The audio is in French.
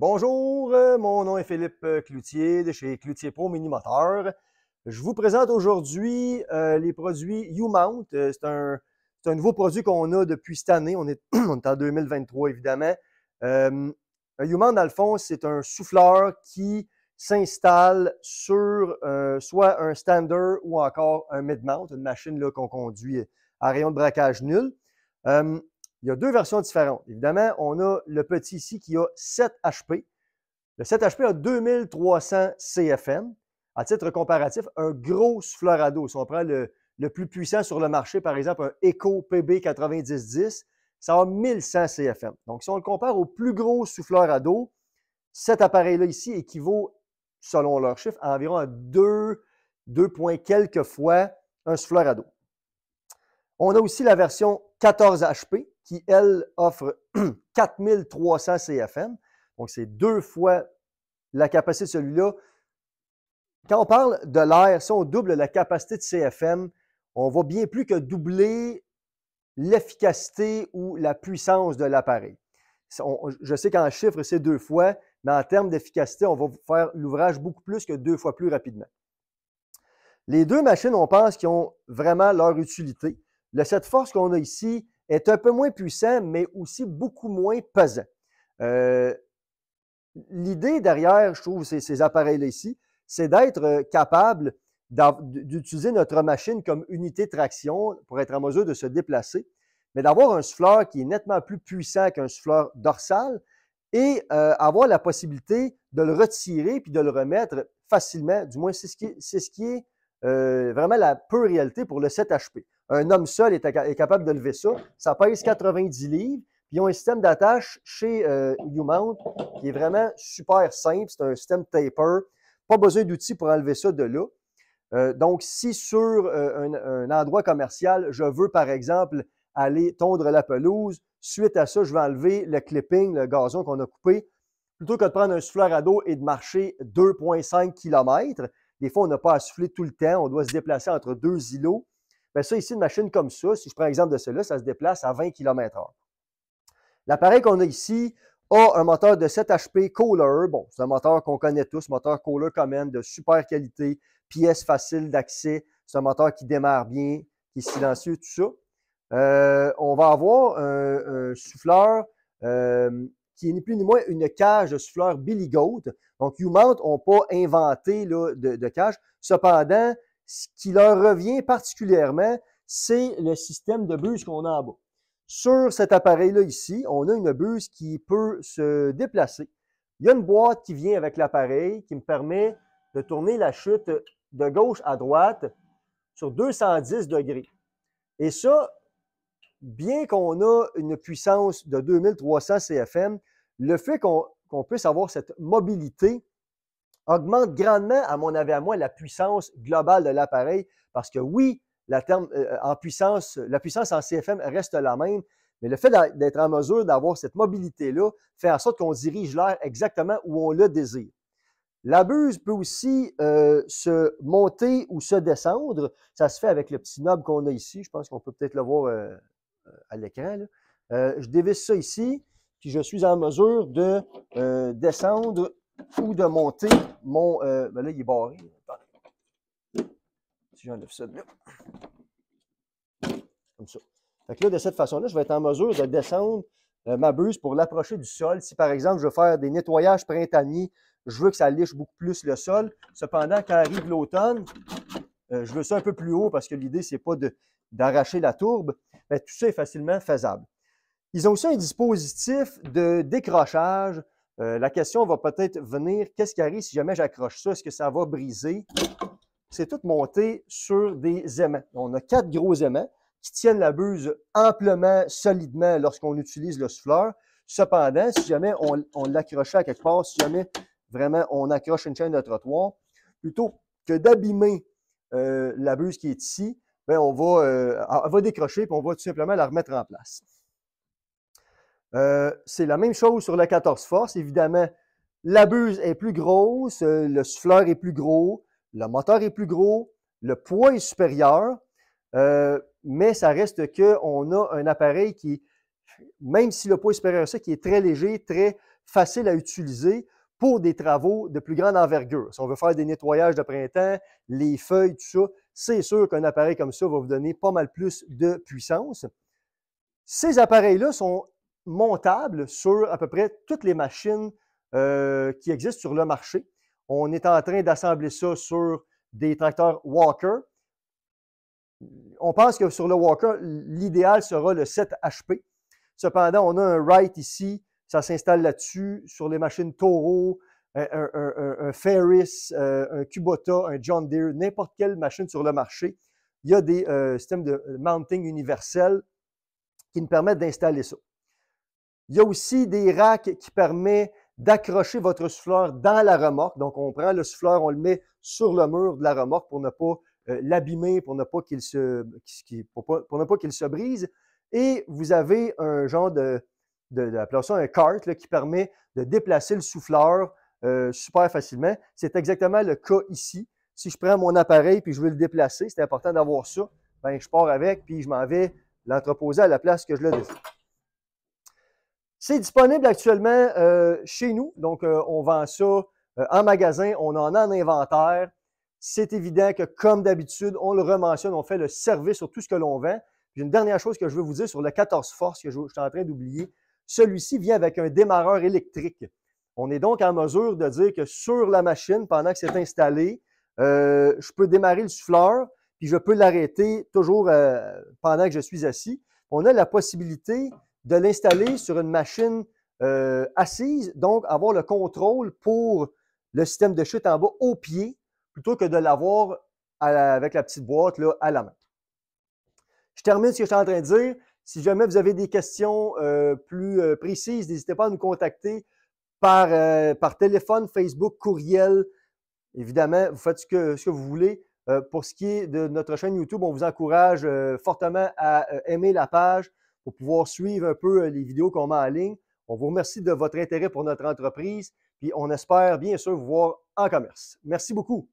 Bonjour, euh, mon nom est Philippe euh, Cloutier de chez Cloutier Pro Mini Moteur. Je vous présente aujourd'hui euh, les produits U-Mount. C'est un, nouveau produit qu'on a depuis cette année. On est, en 2023 évidemment. un U-Mount, dans le fond, c'est un souffleur qui s'installe sur soit un standard ou encore un mid-mount, une machine qu'on conduit à rayon de braquage nul. Il y a deux versions différentes. Évidemment, on a le petit ici qui a 7 HP. Le 7 HP a 2300 CFM. À titre comparatif, un gros souffleur à dos. Si on prend le, plus puissant sur le marché, par exemple, un Echo PB9010, ça a 1100 CFM. Donc, si on le compare au plus gros souffleur à dos, cet appareil-là ici équivaut, selon leurs chiffres, à environ 2, 2 points quelques fois un souffleur à dos. On a aussi la version 14 HP qui, elle, offre 4300 CFM. Donc, c'est deux fois la capacité de celui-là. Quand on parle de l'air, si on double la capacité de CFM, on va bien plus que doubler l'efficacité ou la puissance de l'appareil. Je sais qu'en chiffre c'est deux fois, mais en termes d'efficacité, on va faire l'ouvrage beaucoup plus que deux fois plus rapidement. Les deux machines, on pense qu'ils ont vraiment leur utilité le, cette force qu'on a ici est un peu moins puissant, mais aussi beaucoup moins pesant. Euh, l'idée derrière, je trouve, ces, appareils-là ici, c'est d'être euh, capable d'utiliser notre machine comme unité de traction pour être en mesure de se déplacer, mais d'avoir un souffleur qui est nettement plus puissant qu'un souffleur dorsal et euh, avoir la possibilité de le retirer puis de le remettre facilement. Du moins, c'est ce qui est, vraiment la peu réalité pour le 7HP. Un homme seul est, capable de lever ça. Ça pèse 90 livres. Puis ils ont un système d'attache chez euh, qui est vraiment super simple. C'est un système taper. Pas besoin d'outils pour enlever ça de là. Euh, donc, si sur euh, un, un, endroit commercial, je veux, par exemple, aller tondre la pelouse, suite à ça, je vais enlever le clipping, le gazon qu'on a coupé, plutôt que de prendre un souffleur à dos et de marcher 2,5 km. Des fois, on n'a pas à souffler tout le temps, on doit se déplacer entre deux îlots. Bien, ça, ici, une machine comme ça, si je prends l'exemple de celle-là, ça se déplace à 20 km/h. L'appareil qu'on a ici a un moteur de 7 HP Kohler. Bon, c'est un moteur qu'on connaît tous, moteur Kohler Common de super qualité, pièce facile d'accès. C'est un moteur qui démarre bien, qui est silencieux, tout ça. Euh, on va avoir un, souffleur euh, qui est ni plus ni moins une cage de souffleur Billy Goat. Donc, YouMount n'ont pas inventé là, de, cage. Cependant, ce qui leur revient particulièrement, c'est le système de buse qu'on a en bas. Sur cet appareil-là ici, on a une buse qui peut se déplacer. Il y a une boîte qui vient avec l'appareil qui me permet de tourner la chute de gauche à droite sur 210 degrés. Et ça, bien qu'on a une puissance de 2300 CFM, le fait qu'on puisse avoir cette mobilité augmente grandement, à mon avis à moi, la puissance globale de l'appareil. Parce que oui, la, euh, euh, en puissance, la puissance en CFM reste la même, mais le fait d'être en mesure d'avoir cette mobilité-là fait en sorte qu'on dirige l'air exactement où on le désire. La buse peut aussi euh, se monter ou se descendre. Ça se fait avec le petit knob qu'on a ici. Je pense qu'on peut peut-être le voir à l'écran. je dévisse ça ici, puis je suis en mesure de descendre ou de monter mon. Euh, ben là, il est barré. Si j'enlève ça là. Comme ça. Fait que là, de cette façon-là, je vais être en mesure de descendre euh, ma buse pour l'approcher du sol. Si par exemple, je veux faire des nettoyages printaniers, je veux que ça liche beaucoup plus le sol. Cependant, quand arrive l'automne, euh, je veux ça un peu plus haut parce que l'idée, ce n'est pas d'arracher la tourbe. Mais ben, tout ça est facilement faisable. Ils ont aussi un dispositif de décrochage euh, la question va peut-être venir, qu'est-ce qui arrive si jamais j'accroche ça? Est-ce que ça va briser? C'est tout monté sur des aimants. On a quatre gros aimants qui tiennent la buse amplement, solidement lorsqu'on utilise le souffleur. Cependant, si jamais on, l'accroche l'accrochait à quelque part, si jamais vraiment on accroche une chaîne de trottoir, plutôt que d'abîmer euh, la buse qui est ici, ben, on va, euh, elle va décrocher et on va tout simplement la remettre en place. Euh, c'est la même chose sur la 14 force. Évidemment, la buse est plus grosse, euh, le souffleur est plus gros, le moteur est plus gros, le poids est supérieur, euh, mais ça reste qu'on a un appareil qui, même si le poids est supérieur à ça, qui est très léger, très facile à utiliser pour des travaux de plus grande envergure. Si on veut faire des nettoyages de printemps, les feuilles, tout ça, c'est sûr qu'un appareil comme ça va vous donner pas mal plus de puissance. Ces appareils-là sont montable sur à peu près toutes les machines euh, qui existent sur le marché. On est en train d'assembler ça sur des tracteurs Walker. On pense que sur le Walker, l'idéal sera le 7 HP. Cependant, on a un Wright ici, ça s'installe là-dessus, sur les machines Toro, un, Ferris, euh, un Kubota, un John Deere, n'importe quelle machine sur le marché. Il y a des euh, systèmes de mounting universel qui nous permettent d'installer ça. Il y a aussi des racks qui permettent d'accrocher votre souffleur dans la remorque. Donc, on prend le souffleur, on le met sur le mur de la remorque pour ne pas euh, l'abîmer, pour ne pas qu'il se, pour, ne pas qu'il se brise. Et vous avez un genre de, de, ça un cart qui permet de déplacer le souffleur euh, super facilement. C'est exactement le cas ici. Si je prends mon appareil puis je veux le déplacer, c'est important d'avoir ça. Ben, je pars avec puis je m'en vais l'entreposer à la place que je le désire. C'est disponible actuellement euh, chez nous. Donc, euh, on vend ça euh, en magasin. On en a en inventaire. C'est évident que, comme d'habitude, on le rementionne, on fait le service sur tout ce que l'on vend. Puis une dernière chose que je veux vous dire sur le 14 Force que je, suis en train d'oublier, celui-ci vient avec un démarreur électrique. On est donc en mesure de dire que sur la machine, pendant que c'est installé, je peux démarrer le souffleur, puis je peux l'arrêter toujours pendant que je suis assis. On a la possibilité de l'installer sur une machine euh, assise, donc avoir le contrôle pour le système de chute en bas au pied, plutôt que de l'avoir avec la petite boîte à la main. Je termine ce que je suis en train de dire. Si jamais vous avez des questions euh, plus euh, précises, n'hésitez pas à nous contacter par, téléphone, Facebook, courriel. Évidemment, vous faites ce que vous voulez. pour ce qui est de notre chaîne YouTube, on vous encourage fortement à aimer la page, pour pouvoir suivre un peu euh, les vidéos qu'on met en ligne. On vous remercie de votre intérêt pour notre entreprise, puis on espère bien sûr vous voir en commerce. Merci beaucoup.